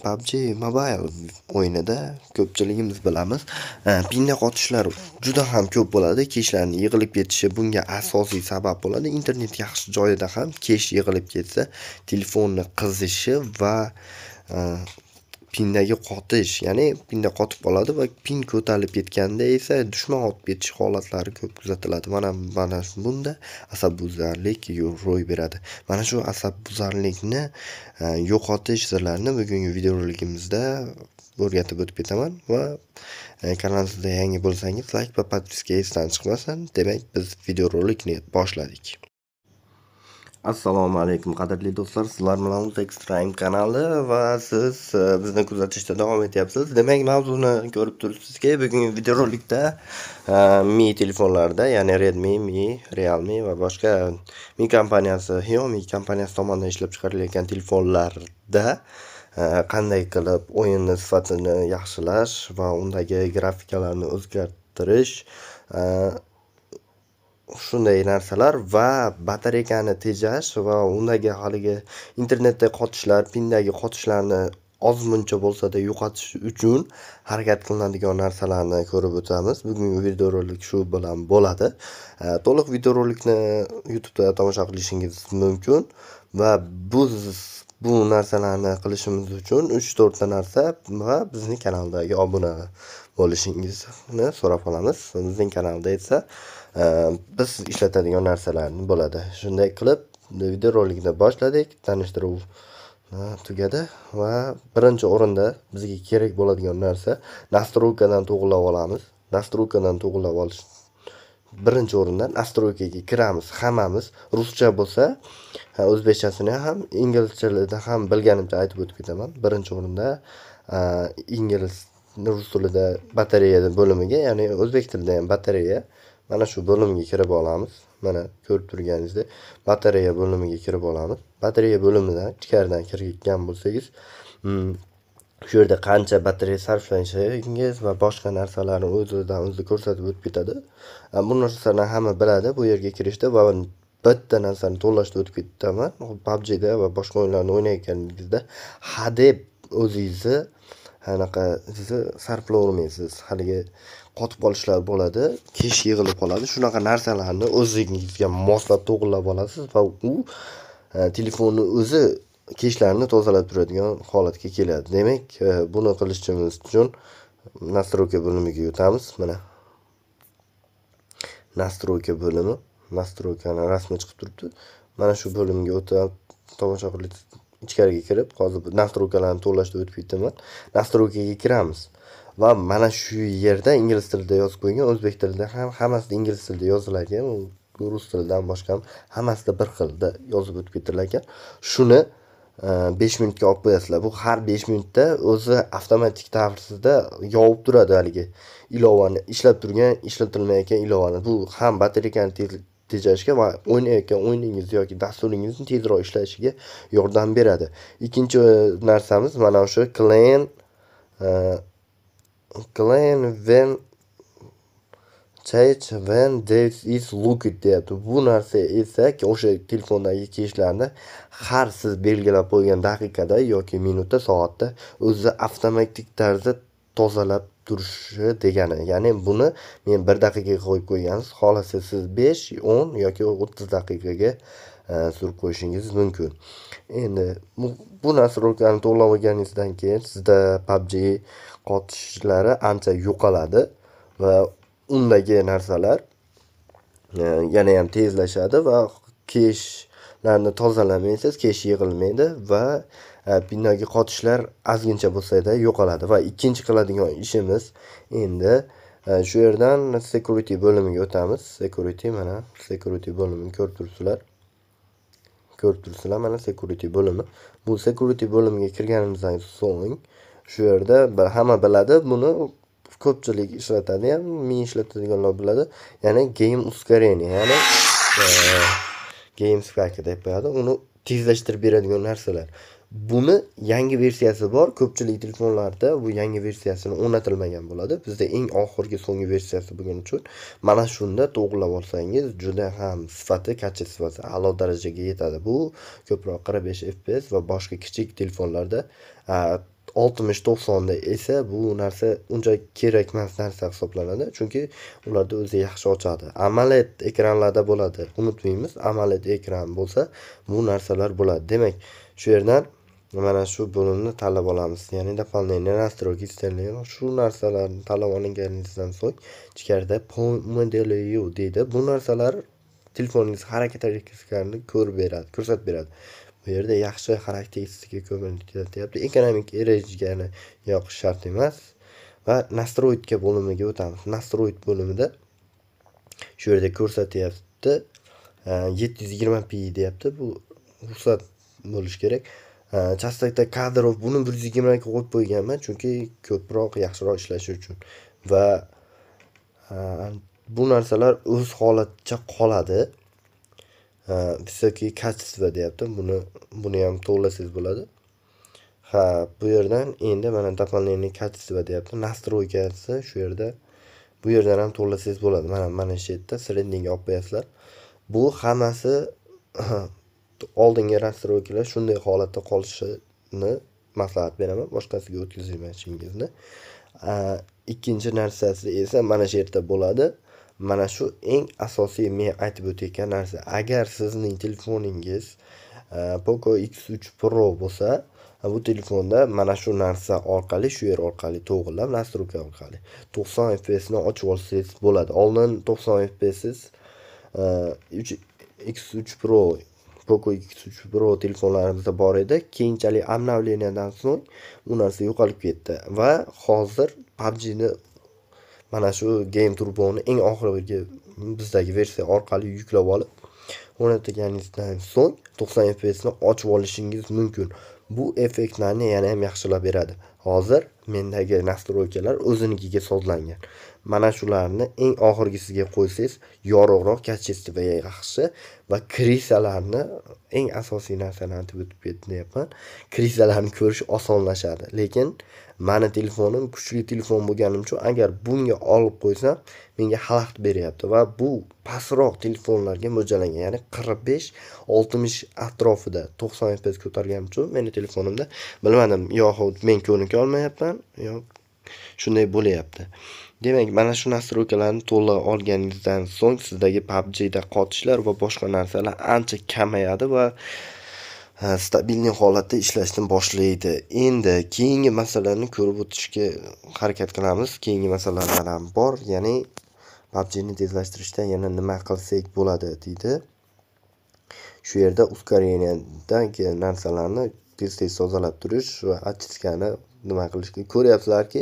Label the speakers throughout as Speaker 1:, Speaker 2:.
Speaker 1: pubg mobile o'yinida ko'pchiligimiz bilamiz pinnak qotishlar juda ham ko'p bo'ladi kechlarni yig'ilib ketishi bunga asosiy sabab bo'ladi internet yaxshi joyida ham kech yig'ilib ketsa telefonni qizishi va e, pindagi qotish ya'ni pinda qotib qoladi va pin ko'tarilib ketganda esa dushman otib ketish holatlari ko'p kuzatiladi mana mana bunda asabbuzarlik ro'y beradi mana shu asabbuzarlikni e, yo'qotish sirlarini bugungi videorolikimizda o'rgatib o'tib ketaman va e, kanalimizda yangi bo'lsangiz layk va podpiska esdan chiqmasin demak biz videorolikni boshladik assalomu alaykum qadrli do'stlar sizlar bilan time kanali va siz e, bizni kuzatishda davom etyapsiz demak mavzuni ko'rib turibsizki bugungi videorolikda e, mi telefonlarda ya'ni redmi mi realme va boshqa mi kompaniyasi xiaomi kompaniyasi tomonidan ishlab chiqarilayotgan telefonlarda e, qanday qilib o'yinni sifatini yaxshilash va undagi grafikalarni o'zgartirish shunday narsalar va batareykani tejash va undagi haligi internetda qotishlar pindagi qotishlarni ozmuncha bo'lsada yo'qotish uchun harakat qilinadigan narsalarni ko'rib o'tamiz bugungi videorolik shu bilan bo'ladi to'liq videorolikni youtubeda tomosha qilishingiz mumkin va bu bu narsalarni qilishimiz uchun uch to'rtta narsa va bizni kanaldagi obuna bo'lishingizni so'rab qolamiz bizning kanalda esa biz ishlatadigan narsalarni bo'ladi shunday qilib videorolikni boshladik tanishtiruv tugadi va birinchi o'rinda bizga kerak bo'ladigan narsa nastroykadan to'g'irlab olamiz nastroykadan to'g'irlab olish birinchi o'rinda nastroykaga kiramiz hammamiz ruscha bo'lsa o'zbekchasini ham inglizchasini ham bilganimcha aytib o'tib ketaman birinchi o'rinda ingliz rus tilida batareya bo'limiga ya'ni o'zbek tilida ham batareya mana shu bo'limga kirib olamiz mana ko'rib turganingizdek batareya bo'limiga kirib olamiz batareya bo'limidan ichkaridan kirgan bo'lsangiz mm, shu yerda qancha batareya sarflashingiz va boshqa narsalarni o'z o'zidan o'zi ko'rsatib o'tib ketadi bu narsalarni hamma biladi bu yerga kirishda va bitta narsani to'lashda o'tib ketaman pubgda va boshqa o'yinlarni o'ynayotganingizda hadeb o'zingizni anaqa siz sarflayolmaysiz haligi qotib qolishlar bo'ladi kech yig'ilib qoladi shunaqa narsalarni o'zingizga moslab to'g'irlab olasiz va u e, telefonni o'zi kechlarni tozalab turadigan holatga keladi demak e, buni qilishimiz uchun настройка bo'limiga o'tamiz mana настройка bo'limi настройкani rasmi chiqib turibdi mana shu bo'limga o'tib tomosha qilib ichkariga kirib hozir nastroykalarni to'lashni o'tib ketdimman nastroykaga kiramiz va mana shu yerda ingliz tilida yozib qo'ygan o'zbek tilida ham hammasida ingliz tilida yoziladigan rus tilidan boshqa ham hammasida bir xilda yozib o'tib ketilar ekan shuni e, besh minutga olib qo'yasizlar bu har besh minutda o'zi avtomatik tarzda yovib turadi haligi ilovani ishlab turgan ishlatilmayotgan ilovani bu ham batareykani tejashga va o'ynayotgan o'yiningiz yoki dasturingizni tezroq ishlashiga yordam beradi ikkinchi e, narsamiz mana shu clan clan when change when there is looked deyapti bu narsa esa o'sha telefondagi kechlarni har siz belgilab qo'ygan daqiqada yoki minutda soatda o'zi avtomatik tarzda tozalab turishi degani ya'ni buni men bir daqiqaga qo'yib qo'ygansiz xohlasa siz besh o'n yoki o'ttiz daqiqaga e, surib qo'yishingiz mumkin endi bu narsa to'lab olganingizdan keyin sizda pubg qotishlari ancha yo'qoladi va undagi narsalar e, yana ham tezlashadi va cachelarni tozalamaysiz kesh yig'ilmaydi va Э, binoga qotishlar ozgincha bo'lsada yo'qoladi va ikkinchi qiladigan ishimiz endi e, shu yerdan security bo'limiga o'tamiz security mana security bo'limini ko'rib turibsizlar ko'rib turibsizlar mana security bo'limi bu security bo'limiga kirganimizdan so'ng shu yerda hamma biladi buni ko'pchilik ishlatadi ham men ishlatadiganlar biladi ya'ni game ускорение ya'ni e, game deb qo'yadi uni tezlashtirib beradigan narsalar buni yangi versiyasi bor ko'pchilik telefonlarda bu yangi versiyasini o'rnatilmagan bo'ladi bizda eng oxirgi so'nggi versiyasi bo'lgani uchun mana shunda to'g'irlab olsangiz juda ham sifati kachi sifati a'lo darajaga yetadi bu ko'proq qirq besh fps va boshqa kichik telefonlarda oltmish to'qsonda esa bu narsa unchalik kerak emas narsa hisoblanadi chunki ularda o'zi yaxshi ochadi amaled ekranlarda bo'ladi unutmaymiz amaled ekran bo'lsa bu narsalar bo'ladi demak shu yerdan mana shu bo'limni tanlab olamiz ya'ni дополнение настройки стиля shu narsalarni tanlab olinganingizdan so'ng ichkarida pomodeliu deydi bu narsalar telefoningiz harakat harakatlarini ko'rib beradi ko'rsatib beradi bu yerda yaxshi xarakteristika ko'rinib ketyapti ekonomik rejgani yoqish shart emas va nastroyka bo'limiga o'tamiz nastroy bo'limida shu yerda ko'rsatyapti yetti yuz yigirma p deyapti bu ruxsat bo'lishi kerak chastakda kadrov buni bir yuz yigirmaga qo'yib qo'yganman chunki ko'proq yaxshiroq ishlashi uchun va bu narsalar o'z holaticha qoladi высокие качество deyapti buni buni ham to'g'rilasangiz bo'ladi ha bu yerdan endi mana дополнение качество deyapti настройкасы shu yerda bu yerdan ham to'g'rilasangiz bo'ladi mana mana shu yerda sredniyga olib qo'yasizlar bu hammasi oldingi rastrojkalar shunday holatda qolishini maslahat beraman boshqasiga o'tkazib ikkinchi narsasi esa mana shu yerda bo'ladi mana shu eng asosiy men aytib o'tayotgan narsa agar sizning telefoningiz poco x uch pro bo'lsa bu telefonda mana shu narsa orqali shu yer orqali to'g'irlab nastroyka orqali to'qson fpsni ochib olsangiz bo'ladi oldin to'qson fps uch x uch pro poko pro telefonlarimizda bor edi keyinchalik обновлениyadan so'ng u narsa yo'qolib ketdi va hozir pabgni mana shu game turboni eng oxirgi bizdagi versiya orqali yuklab olib o'rnatganingizdan so'ng to'qson fpsni ochib olishingiz mumkin bu effektlarni yana ham yaxshilab beradi hozir mendagi nastroykalar o'zinikiga sozlangan mana shularni eng oxirgisiga qo'ysangiz yorug'roq качество yaxshi va krisalarni eng asosiy narsalarni aytib o'tib ketyapman krisalarni ko'rish osonlashadi lekin mani telefonim kuchli telefon bo'lganim uchun agar bunga olib qo'ysam menga xalaqit beryapti va bu pastroq telefonlarga mo'ljallangan ya'ni qirq besh oltmish atrofida to'qson fps ko'targanim uchun meni telefonimda bilmadim yoxud men ko'nika olmayapman yo shunday bo'lyapti demak mana shu nastroykalarni to'liq olganingizdan so'ng sizdagi pabgda qotishlar va boshqa narsalar ancha kamayadi va stabilniy holatda ishlashni boshlaydi endi keyingi masalani ko'rib o'tishga harakat qilamiz keyingi masalalar ham bor ya'ni pabgni tezlashtirishda yana nima qilsak bo'ladi deydi shu yerda ускорениедagi narsalarni tez tez tozalab turish va achiskani nima qilishni ko'ryapsizlarki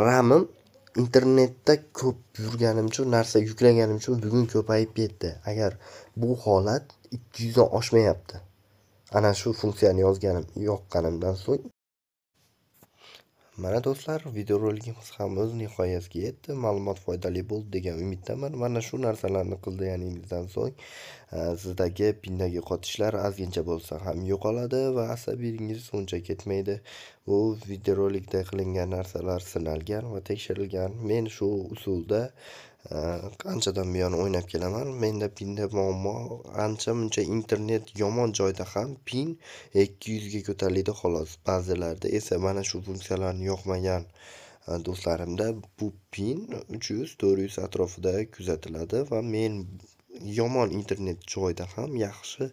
Speaker 1: ramim internetda ko'p yurganim uchun narsa yuklaganim uchun bugun ko'payib ketdi agar bu holat ikki yuzdan oshmayapti ana shu funksiyani yozganim yoqqanimdan so'ng mana do'stlar videorolikimiz ham o'z nihoyasiga yetdi ma'lumot foydali bo'ldi degan umiddaman mana shu narsalarni qilganingizdan so'ng sizdagi pindagi qotishlar ozgincha bo'lsa ham yo'qoladi va asabiyingiz uncha ketmaydi bu videorolikda qilingan narsalar sinalgan va tekshirilgan men shu usulda Э, anchadan buyon o'ynab kelaman menda pinda muammo ancha muncha internet yomon joyda ham pin ikki yuzga ko'tariladi xolos ba'zilarda esa mana shu funksiyalarni yoqmagan e, do'stlarimda bu pin uch yuz to'rt yuz atrofida kuzatiladi va men yomon internet joyda ham yaxshi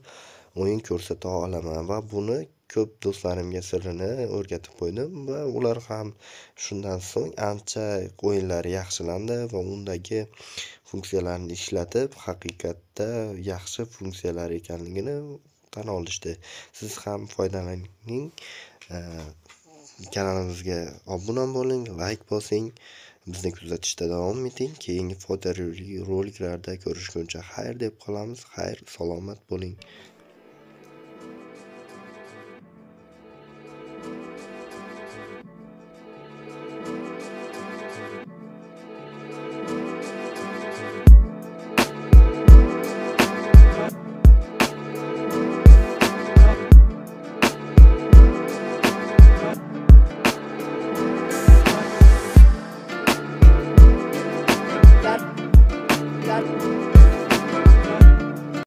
Speaker 1: o'yin ko'rsata olaman va buni ko'p do'stlarimga sirini o'rgatib qo'ydim va ular ham shundan so'ng ancha o'yinlari yaxshilandi va undagi funksiyalarni ishlatib haqiqatda yaxshi funksiyalar ekanligini tan olishdi siz ham foydalaning e, kanalimizga obuna bo'ling layk bosing bizni kuzatishda davom eting keyingi roliklarda ko'rishguncha xayr deb qolamiz xayr salomat bo'ling